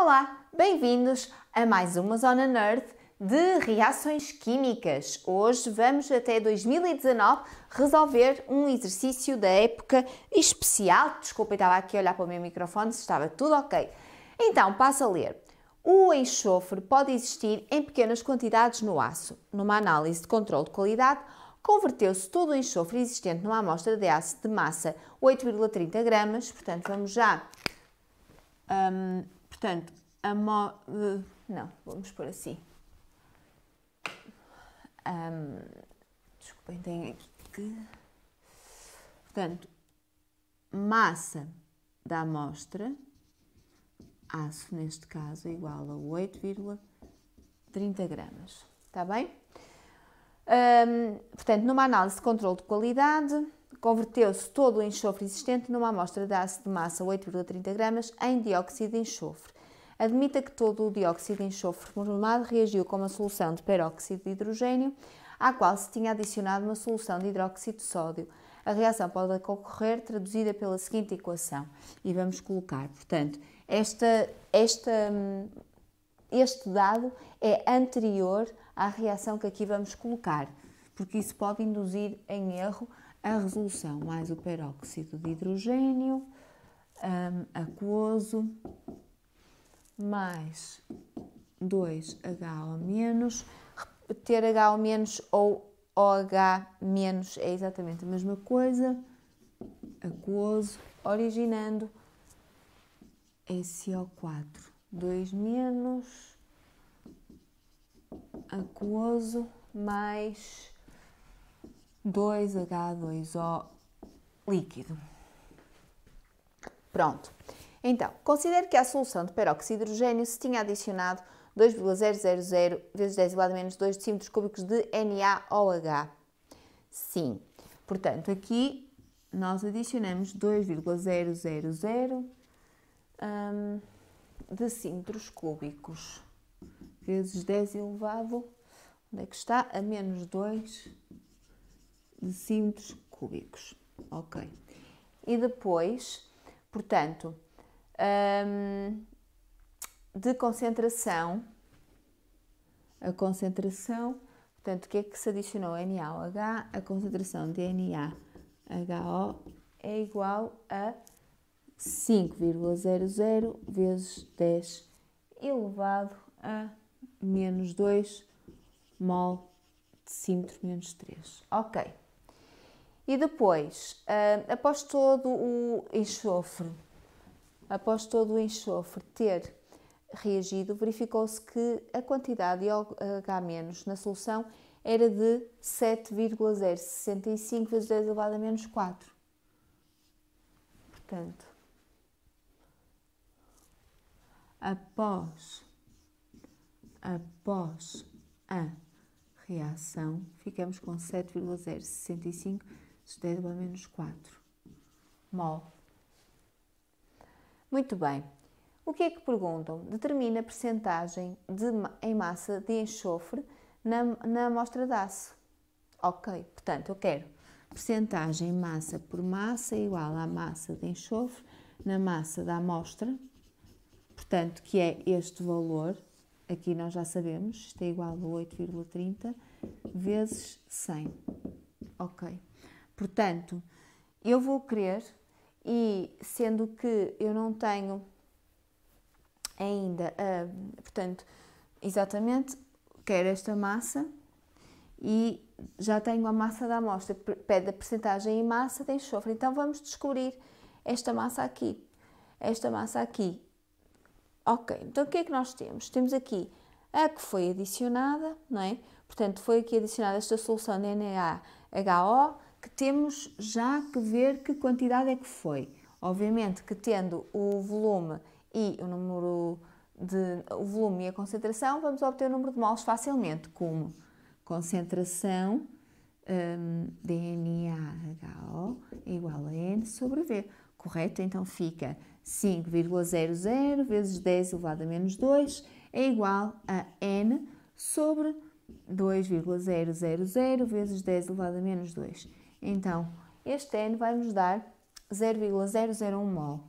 Olá, bem-vindos a mais uma Zona Nerd de reações químicas. Hoje vamos até 2019 resolver um exercício da época especial. Desculpa, estava aqui a olhar para o meu microfone se estava tudo ok. Então, passo a ler. O enxofre pode existir em pequenas quantidades no aço. Numa análise de controle de qualidade, converteu-se todo o enxofre existente numa amostra de aço de massa 8,30 gramas. Portanto, vamos já um, Portanto, a eh, Não, vamos pôr assim. Um, desculpem, tem aqui Portanto, massa da amostra, aço neste caso, é igual a 8,30 gramas. Está bem? Um, portanto, numa análise de controle de qualidade, converteu-se todo o enxofre existente numa amostra de aço de massa 8,30 gramas em dióxido de enxofre admita que todo o dióxido de enxofre formado reagiu com uma solução de peróxido de hidrogênio, à qual se tinha adicionado uma solução de hidróxido de sódio. A reação pode ocorrer traduzida pela seguinte equação. E vamos colocar, portanto, esta, esta, hum, este dado é anterior à reação que aqui vamos colocar, porque isso pode induzir em erro a resolução, mais o peróxido de hidrogênio um, aquoso mais 2HO menos, ter HO menos ou OH menos é exatamente a mesma coisa, aquoso, originando so 4 2 menos aquoso mais 2H2O líquido. Pronto. Então, considere que a solução de peróxido de hidrogênio se tinha adicionado 2,000 vezes 10 elevado a menos 2 decímetros cúbicos de NaOH. Sim, portanto, aqui nós adicionamos 2,000 hum, decímetros cúbicos vezes 10 elevado, onde é que está? A menos 2 decímetros cúbicos. Ok. E depois, portanto, um, de concentração. A concentração, portanto, o que é que se adicionou NaOH? A concentração de NaHO é igual a 5,00 vezes 10 elevado a menos 2 mol de cintro menos 3. Ok. E depois, uh, após todo o enxofre, Após todo o enxofre ter reagido, verificou-se que a quantidade de OH- na solução era de 7,065 vezes 10 elevado a menos 4. Portanto, após, após a reação, ficamos com 7,065 vezes 10 elevado a menos 4 mol. Muito bem. O que é que perguntam? Determina a percentagem de, em massa de enxofre na, na amostra de aço. Ok, portanto, eu quero percentagem massa por massa igual à massa de enxofre na massa da amostra, portanto, que é este valor, aqui nós já sabemos, isto é igual a 8,30 vezes 100. Ok. Portanto, eu vou querer e sendo que eu não tenho ainda, uh, portanto, exatamente, quero esta massa e já tenho a massa da amostra, pede a percentagem em massa de enxofre. Então vamos descobrir esta massa aqui, esta massa aqui. Ok, então o que é que nós temos? Temos aqui a que foi adicionada, não é? Portanto, foi aqui adicionada esta solução de NaHO que temos já que ver que quantidade é que foi. Obviamente que tendo o volume e o número de o volume e a concentração, vamos obter o número de moles facilmente, como concentração um, DNAHO é igual a N sobre V, correto? Então fica 5,00 vezes 10 elevado a menos 2 é igual a N sobre 2,000 vezes 10 elevado a menos 2. Então, este N vai nos dar 0,001 mol.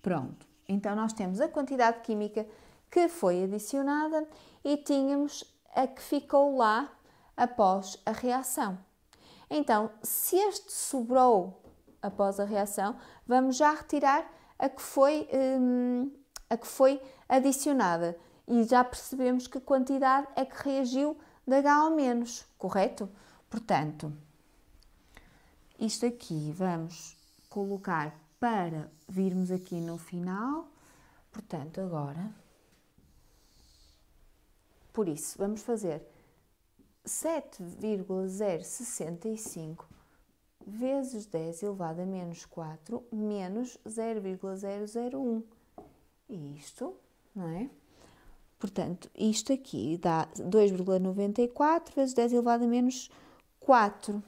Pronto. Então, nós temos a quantidade química que foi adicionada e tínhamos a que ficou lá após a reação. Então, se este sobrou após a reação, vamos já retirar a que foi, hum, a que foi adicionada. E já percebemos que quantidade é que reagiu de H ao menos, correto? Portanto, isto aqui vamos colocar para virmos aqui no final. Portanto, agora, por isso, vamos fazer 7,065 vezes 10 elevado a menos 4 menos 0,001. É isto, não é? Portanto, isto aqui dá 2,94 vezes 10 elevado a menos 4 4.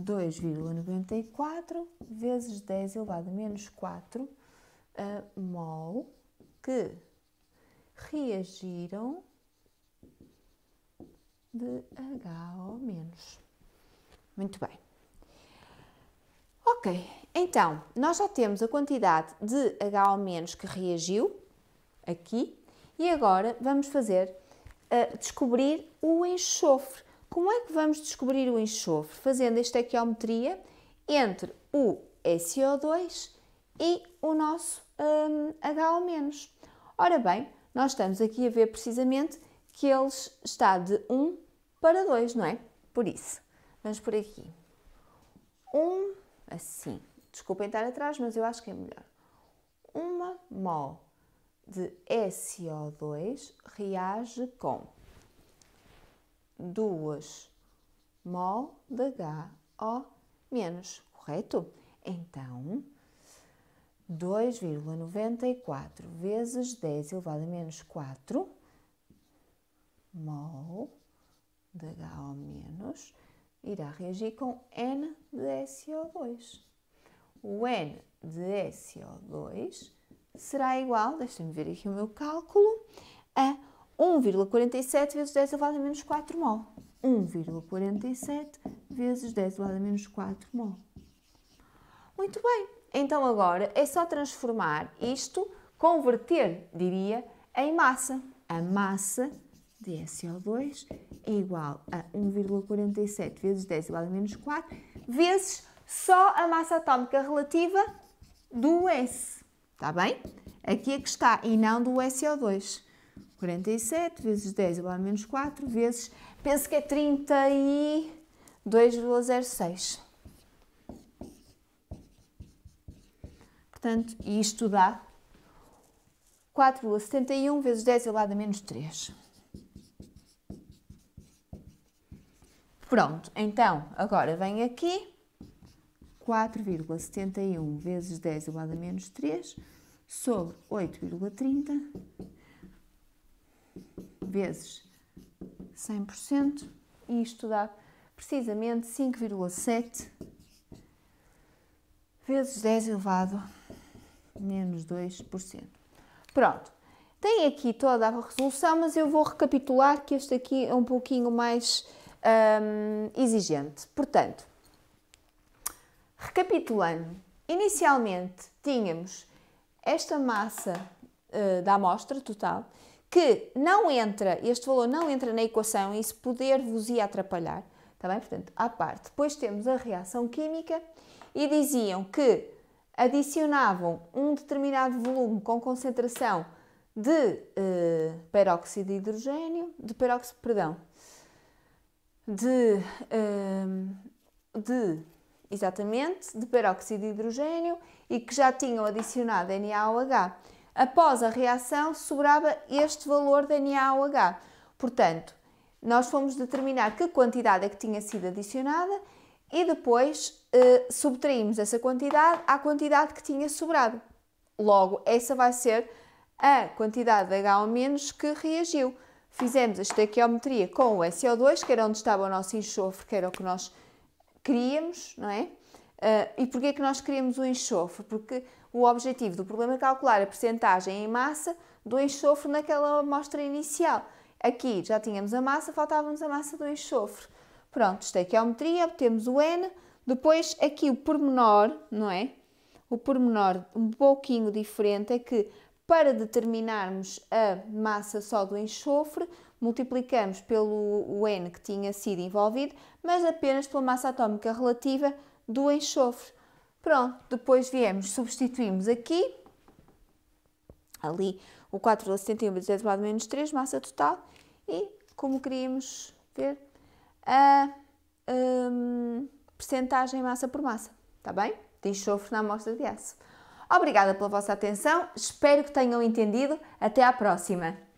2,94 vezes 10 elevado a menos 4 uh, mol que reagiram de HO-. Muito bem. Ok, então, nós já temos a quantidade de HO- que reagiu aqui e agora vamos fazer, uh, descobrir o enxofre. Como é que vamos descobrir o enxofre? Fazendo esta equiometria entre o SO2 e o nosso hum, HO-. Ora bem, nós estamos aqui a ver precisamente que ele está de 1 para 2, não é? Por isso, vamos por aqui. 1, assim. Desculpem estar atrás, mas eu acho que é melhor. 1 mol de SO2 reage com 2 mol de HO menos, correto? Então, 2,94 vezes 10 elevado a menos 4 mol de HO menos irá reagir com N de SO2. O N de SO2 será igual, deixem-me ver aqui o meu cálculo, a 1,47 vezes 10 elevado a menos 4 mol. 1,47 vezes 10 elevado a menos 4 mol. Muito bem, então agora é só transformar isto, converter, diria, em massa. A massa de SO2 é igual a 1,47 vezes 10 elevado a menos 4 vezes só a massa atómica relativa do S. Está bem? Aqui é que está, e não do SO2. 47 vezes 10 igual a menos 4 vezes, penso que é 32,06. Portanto, isto dá 4,71 vezes 10 elevado a menos 3. Pronto, então, agora vem aqui 4,71 vezes 10 elevado a menos 3 sobre 8,30 vezes 100%, e isto dá precisamente 5,7 vezes 10 elevado menos 2%. Pronto, tem aqui toda a resolução, mas eu vou recapitular que este aqui é um pouquinho mais hum, exigente. Portanto, recapitulando, inicialmente tínhamos esta massa uh, da amostra total que não entra, este valor não entra na equação e isso poder vos ia atrapalhar, está bem? Portanto, à parte. Depois temos a reação química e diziam que adicionavam um determinado volume com concentração de uh, peróxido de hidrogênio, de peróxido, perdão, de, uh, de, exatamente, de peróxido de hidrogênio e que já tinham adicionado NaOH Após a reação, sobrava este valor de NaOH. Portanto, nós fomos determinar que quantidade é que tinha sido adicionada e depois eh, subtraímos essa quantidade à quantidade que tinha sobrado. Logo, essa vai ser a quantidade de H- que reagiu. Fizemos a estequiometria com o SO2, que era onde estava o nosso enxofre, que era o que nós queríamos, não é? Uh, e porquê que nós queríamos o enxofre? Porque o objetivo do problema é calcular a percentagem em massa do enxofre naquela amostra inicial. Aqui já tínhamos a massa, faltávamos a massa do enxofre. Pronto, estequiometria, obtemos o N. Depois, aqui o pormenor, não é? O pormenor um pouquinho diferente é que para determinarmos a massa só do enxofre, multiplicamos pelo N que tinha sido envolvido, mas apenas pela massa atómica relativa do enxofre. Pronto, depois viemos, substituímos aqui, ali o 4 elevado 71 vezes elevado a menos 3, massa total, e como queríamos ver, a, a hum, percentagem massa por massa, está bem? De enxofre na amostra de aço. Obrigada pela vossa atenção, espero que tenham entendido. Até à próxima!